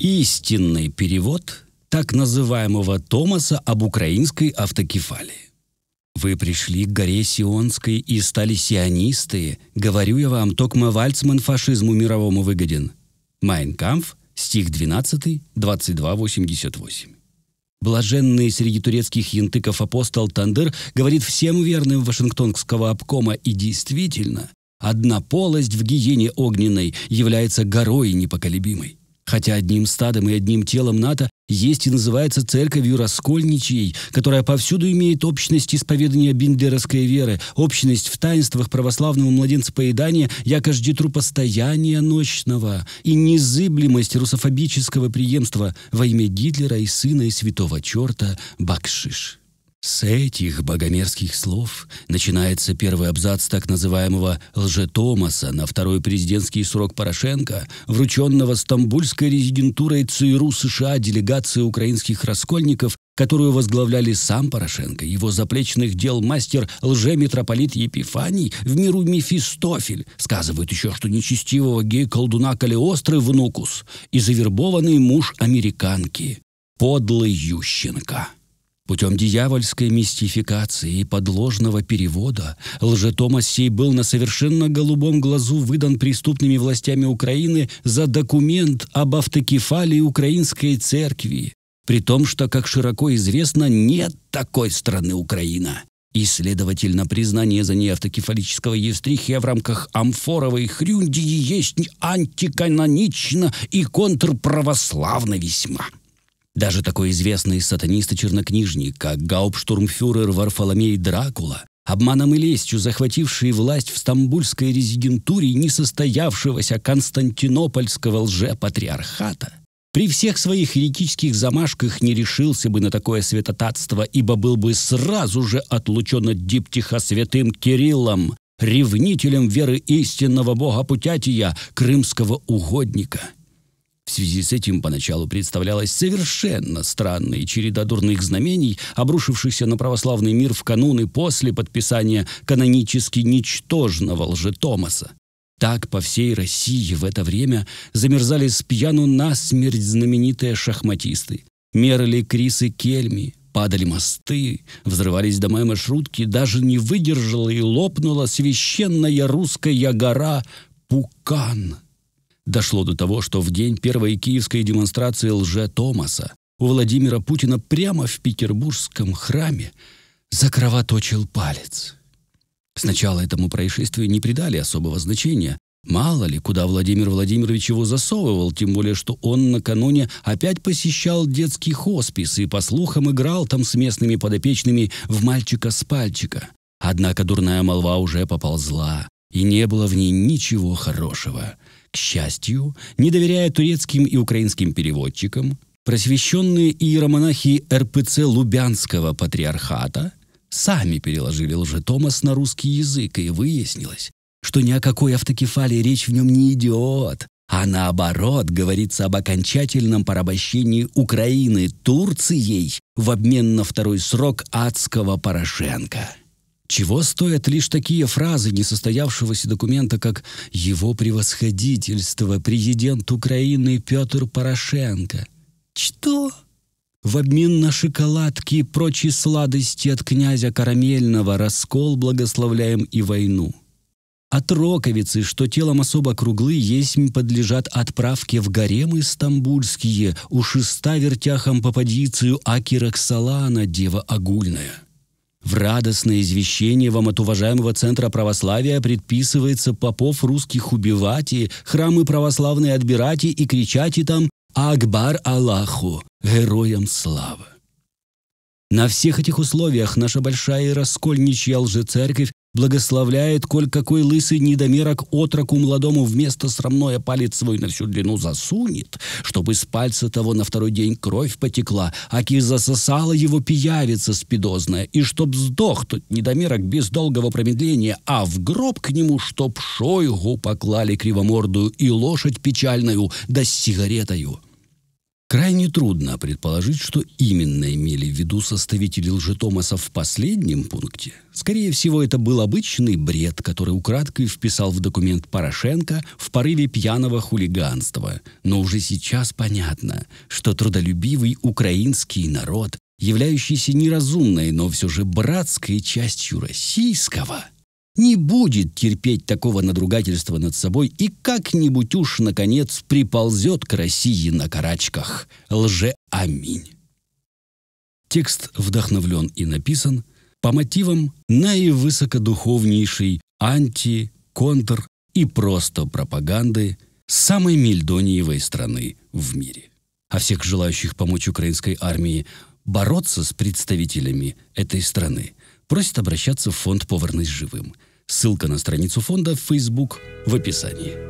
истинный перевод так называемого Томаса об украинской автокефалии. Вы пришли к горе Сионской и стали сионисты. Говорю я вам, токма Вальцман фашизму мировому выгоден. Майнкамф, стих 12, 2288. Блаженный среди турецких янтыков апостол Тандыр говорит всем верным Вашингтонского обкома, и действительно, одна полость в гиене огненной является горой непоколебимой. Хотя одним стадом и одним телом НАТО есть и называется церковью раскольничьей, которая повсюду имеет общность исповедания биндеровской веры, общность в таинствах православного младенцепоедания, якожди ждетру ночного и незыблемость русофобического преемства во имя Гитлера и сына и святого черта Бакшиш. С этих богомерзких слов начинается первый абзац так называемого лже-Томаса на второй президентский срок Порошенко, врученного стамбульской резидентурой ЦРУ США делегации украинских раскольников, которую возглавляли сам Порошенко, его заплечных дел мастер лже-митрополит Епифаний, в миру Мефистофель, сказывают еще, что нечестивого гей-колдуна Калиостры внукус и завербованный муж американки, подлый Ющенко. Путем дьявольской мистификации и подложного перевода лжетомас сей был на совершенно голубом глазу выдан преступными властями Украины за документ об автокефалии Украинской Церкви, при том, что, как широко известно, нет такой страны Украина. И, следовательно, признание за ней автокефалического Евстрихия в рамках Амфоровой Хрюндии есть антиканонично и контрправославно весьма. Даже такой известный сатанист и чернокнижник, как гауптштурмфюрер Варфоломей Дракула, обманом и лестью захвативший власть в стамбульской резидентуре несостоявшегося константинопольского лжепатриархата, при всех своих еретических замашках не решился бы на такое святотатство, ибо был бы сразу же отлучен от диптиха святым Кириллом, ревнителем веры истинного бога Путятия, крымского угодника – в связи с этим поначалу представлялась совершенно странной череда дурных знамений, обрушившихся на православный мир в канун и после подписания канонически ничтожного лже Томаса. Так по всей России в это время замерзали с пьяну насмерть знаменитые шахматисты. Мерли Крисы Кельми, падали мосты, взрывались дома и маршрутки, даже не выдержала и лопнула священная русская гора Пукан – дошло до того, что в день первой киевской демонстрации лже-Томаса у Владимира Путина прямо в петербургском храме закровоточил палец. Сначала этому происшествию не придали особого значения. Мало ли, куда Владимир Владимирович его засовывал, тем более, что он накануне опять посещал детский хоспис и, по слухам, играл там с местными подопечными в мальчика с пальчика. Однако дурная молва уже поползла и не было в ней ничего хорошего. К счастью, не доверяя турецким и украинским переводчикам, просвещенные иеромонахи РПЦ Лубянского патриархата сами переложили лжетомас на русский язык, и выяснилось, что ни о какой автокефалии речь в нем не идет, а наоборот говорится об окончательном порабощении Украины Турцией в обмен на второй срок адского Порошенко. Чего стоят лишь такие фразы несостоявшегося документа, как «Его превосходительство, президент Украины Петр Порошенко». «Что?» В обмен на шоколадки и прочие сладости от князя Карамельного раскол благословляем и войну. От роковицы, что телом особо круглы, есмь подлежат отправке в гаремы стамбульские, у шеста вертяхам попадицию Акироксалана, дева огульная. В радостное извещение вам от уважаемого Центра Православия предписывается попов русских убивать и храмы православные отбирать и кричать и там «Акбар Аллаху! Героям слава!» На всех этих условиях наша большая и раскольничья лжецерковь Благословляет, коль какой лысый недомерок отроку молодому вместо срамное палец свой на всю длину засунет, чтобы с пальца того на второй день кровь потекла, аки засосала его пиявица спидозная, и чтоб сдох тот недомерок без долгого промедления, а в гроб к нему чтоб шойгу поклали кривомордую и лошадь печальную да с сигаретою». Крайне трудно предположить, что именно имели в виду составители лжетомаса в последнем пункте. Скорее всего, это был обычный бред, который украдкой вписал в документ Порошенко в порыве пьяного хулиганства. Но уже сейчас понятно, что трудолюбивый украинский народ, являющийся неразумной, но все же братской частью российского – не будет терпеть такого надругательства над собой и как-нибудь уж, наконец, приползет к России на карачках. Лже-аминь. Текст вдохновлен и написан по мотивам наивысокодуховнейшей анти, контр и просто пропаганды самой мельдониевой страны в мире. А всех желающих помочь украинской армии бороться с представителями этой страны – просит обращаться в фонд «Повернись живым». Ссылка на страницу фонда в Facebook в описании.